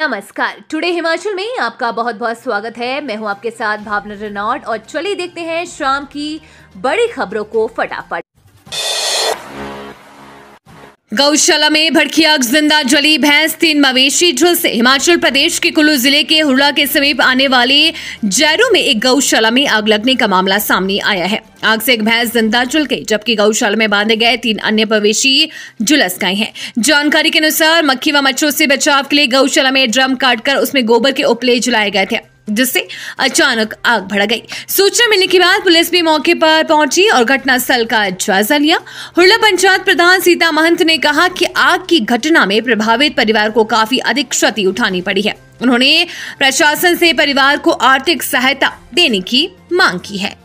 नमस्कार टुडे हिमाचल में आपका बहुत बहुत स्वागत है मैं हूं आपके साथ भावना रनौट और चलिए देखते हैं शाम की बड़ी खबरों को फटाफट गौशाला में भड़की आग जिंदा जली भैंस तीन मवेशी झुलसे हिमाचल प्रदेश के कुल्लू जिले के हुरला के समीप आने वाले जैरो में एक गौशाला में आग लगने का मामला सामने आया है आग से एक भैंस जिंदा जुल गई जबकि गौशाला में बांधे गए तीन अन्य मवेशी झुलस गए हैं जानकारी के अनुसार मक्खी व मच्छरों से बचाव के लिए गौशाला में ड्रम काटकर उसमें गोबर के उपले जलाए गए थे जिससे अचानक आग भड़क गई सूचना मिलने के बाद पुलिस भी मौके पर पहुंची और घटनास्थल का जायजा लिया हुड़ला पंचायत प्रधान सीता महंत ने कहा कि आग की घटना में प्रभावित परिवार को काफी अधिक क्षति उठानी पड़ी है उन्होंने प्रशासन से परिवार को आर्थिक सहायता देने की मांग की है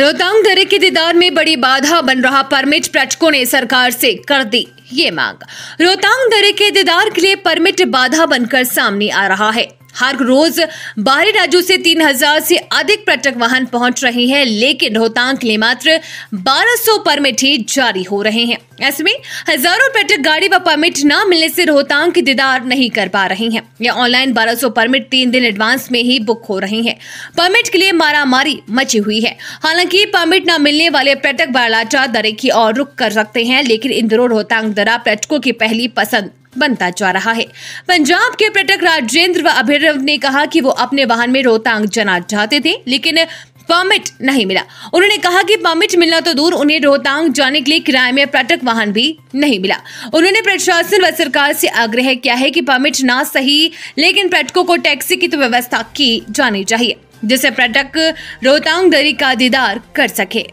रोहतांग दर्रे के दीदार में बड़ी बाधा बन रहा परमिट पर्यटकों ने सरकार से कर दी ये मांग रोहतांग दर्रे के दीदार के लिए परमिट बाधा बनकर सामने आ रहा है हर रोज बाहरी राज्यों से 3000 से अधिक पर्यटक वाहन पहुंच रहे हैं लेकिन रोहतांग के लिए मात्र 1200 परमिट ही जारी हो रहे हैं ऐसे में हजारों पर्यटक गाड़ी व परमिट न मिलने से रोहतांग की दीदार नहीं कर पा रहे हैं या ऑनलाइन 1200 परमिट तीन दिन एडवांस में ही बुक हो रहे हैं परमिट के लिए मारामारी मची हुई है हालांकि परमिट न मिलने वाले पर्यटक बालाचा दरे की ओर रुक कर सकते हैं लेकिन इन दिनों रोहतांग दरा पर्यटकों की पहली पसंद बनता जा रहा है पंजाब के पर्यटक राजेंद्र व अभिरव ने कहा कि वो अपने वाहन में रोहतांग जाना चाहते थे लेकिन परमिट नहीं मिला उन्होंने कहा कि परमिट मिलना तो दूर उन्हें रोहतांग जाने के लिए किराए में पर्यटक वाहन भी नहीं मिला उन्होंने प्रशासन व सरकार से आग्रह किया है कि परमिट ना सही लेकिन पर्यटकों को टैक्सी की तो व्यवस्था की जानी चाहिए जिससे पर्यटक रोहतांग दरी का दीदार कर सके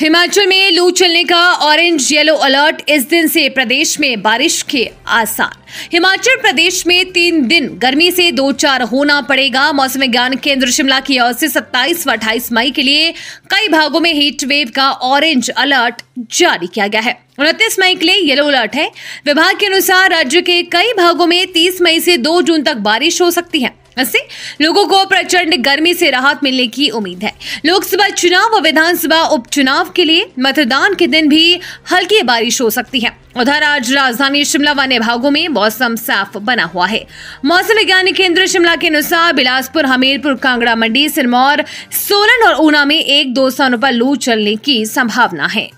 हिमाचल में लू चलने का ऑरेंज येलो अलर्ट इस दिन से प्रदेश में बारिश के आसार हिमाचल प्रदेश में तीन दिन गर्मी से दो चार होना पड़ेगा मौसम विज्ञान केंद्र शिमला की ओर से 27 व 28 मई के लिए कई भागों में हीट वेव का ऑरेंज अलर्ट जारी किया गया है उनतीस मई के लिए येलो अलर्ट है विभाग के अनुसार राज्य के कई भागों में तीस मई से दो जून तक बारिश हो सकती है से लोगों को प्रचंड गर्मी से राहत मिलने की उम्मीद है लोकसभा चुनाव व विधानसभा उपचुनाव के लिए मतदान के दिन भी हल्की बारिश हो सकती है उधर आज राजधानी शिमला वाले भागों में मौसम साफ बना हुआ है मौसम विज्ञान केंद्र शिमला के अनुसार बिलासपुर हमीरपुर कांगड़ा मंडी सिरमौर सोलन और ऊना में एक दो स्थानों पर लू चलने की संभावना है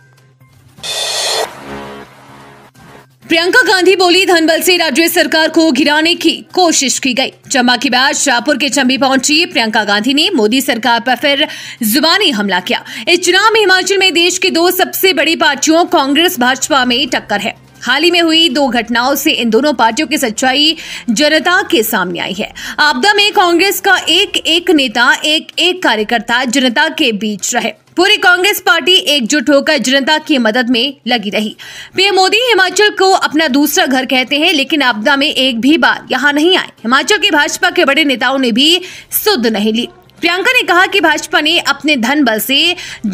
प्रियंका गांधी बोली धनबल से राज्य सरकार को गिराने की कोशिश की गई चंबा के बाद शाहपुर के चंबी पहुंची प्रियंका गांधी ने मोदी सरकार पर फिर जुबानी हमला किया इस चुनाव में हिमाचल में देश की दो सबसे बड़ी पार्टियों कांग्रेस भाजपा में टक्कर है हाल ही में हुई दो घटनाओं से इन दोनों पार्टियों की सच्चाई जनता के सामने आई है आपदा में कांग्रेस का एक एक नेता एक एक कार्यकर्ता जनता के बीच रहे पूरी कांग्रेस पार्टी एकजुट होकर जनता की मदद में लगी रही पीएम मोदी हिमाचल को अपना दूसरा घर कहते हैं लेकिन आपदा में एक भी बार यहाँ नहीं आए हिमाचल के भाजपा के बड़े नेताओं ने भी सुध नहीं ली प्रियंका ने कहा कि भाजपा ने अपने धन बल से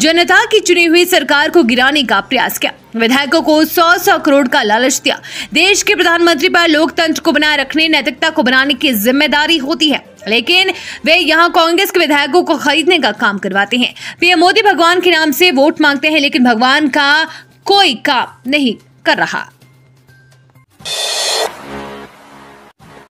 जनता की चुनी हुई सरकार को गिराने का प्रयास किया विधायकों को सौ सौ करोड़ का लालच दिया देश के प्रधानमंत्री पर लोकतंत्र को बनाए रखने नैतिकता को बनाने की जिम्मेदारी होती है लेकिन वे यहाँ कांग्रेस के विधायकों को खरीदने का काम करवाते हैं पीएम मोदी भगवान के नाम से वोट मांगते हैं लेकिन भगवान का कोई काम नहीं कर रहा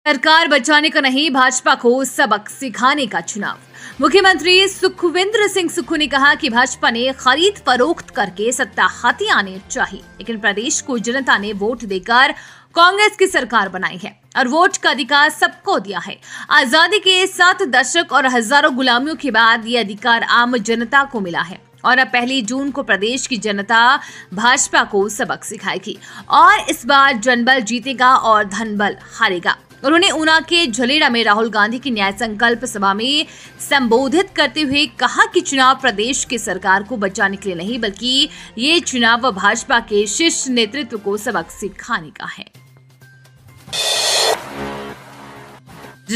सरकार बचाने का नहीं भाजपा को सबक सिखाने का चुनाव मुख्यमंत्री सुखविंद्र सिंह सुक्खू ने कहा कि भाजपा ने खरीद फरोख्त करके सत्ता हाथी आने चाहिए लेकिन प्रदेश को जनता ने वोट देकर कांग्रेस की सरकार बनाई है और वोट का अधिकार सबको दिया है आजादी के सात दशक और हजारों गुलामियों के बाद ये अधिकार आम जनता को मिला है और अब पहली जून को प्रदेश की जनता भाजपा को सबक सिखाएगी और इस बार जनबल जीतेगा और धनबल हारेगा उन्होंने ऊना के झलेड़ा में राहुल गांधी की न्याय संकल्प सभा में संबोधित करते हुए कहा कि चुनाव प्रदेश की सरकार को बचाने के लिए नहीं बल्कि ये चुनाव भाजपा के शीर्ष नेतृत्व को सबक सिखाने का है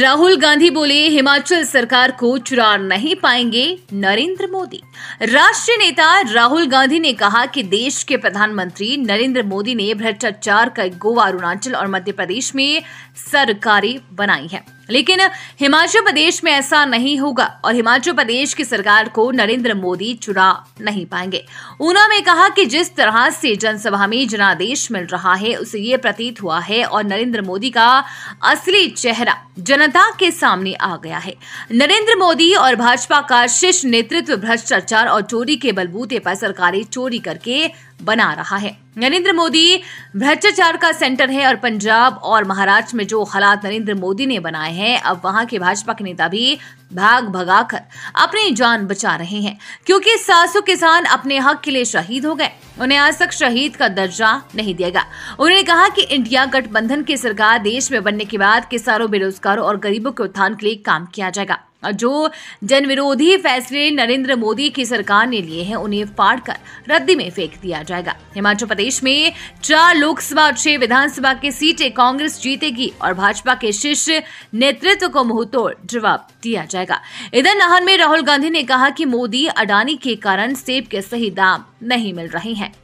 राहुल गांधी बोले हिमाचल सरकार को चुरा नहीं पाएंगे नरेंद्र मोदी राष्ट्रीय नेता राहुल गांधी ने कहा कि देश के प्रधानमंत्री नरेंद्र मोदी ने भ्रष्टाचार का गोवा अरुणाचल और मध्य प्रदेश में सरकारी बनाई है लेकिन हिमाचल प्रदेश में ऐसा नहीं होगा और हिमाचल प्रदेश की सरकार को नरेंद्र मोदी चुना नहीं पाएंगे उन्होंने कहा कि जिस तरह से जनसभा में जनादेश मिल रहा है उसे ये प्रतीत हुआ है और नरेंद्र मोदी का असली चेहरा जनता के सामने आ गया है नरेंद्र मोदी और भाजपा का शीर्ष नेतृत्व भ्रष्टाचार और चोरी के बलबूते पर सरकारी चोरी करके बना रहा है नरेंद्र मोदी भ्रष्टाचार का सेंटर है और पंजाब और महाराष्ट्र में जो हालात नरेंद्र मोदी ने बनाए हैं अब वहां के भाजपा के नेता भी भाग भगाकर अपनी जान बचा रहे हैं क्योंकि सासू किसान अपने हक के लिए शहीद हो गए उन्हें आज तक शहीद का दर्जा नहीं दिया गया उन्होंने कहा कि इंडिया गठबंधन की सरकार देश में बनने के बाद किसानों बेरोजगारों और गरीबों के उत्थान के लिए काम किया जाएगा जो जन विरोधी फैसले नरेंद्र मोदी की सरकार ने लिए हैं उन्हें फाड़कर रद्दी में फेंक दिया जाएगा हिमाचल प्रदेश में चार लोकसभा और छह विधानसभा की सीटें कांग्रेस जीतेगी और भाजपा के शीर्ष नेतृत्व को मुंहतोड़ जवाब दिया जाएगा इधर नाहन में राहुल गांधी ने कहा कि मोदी अडानी के कारण सेब के सही दाम नहीं मिल रहे हैं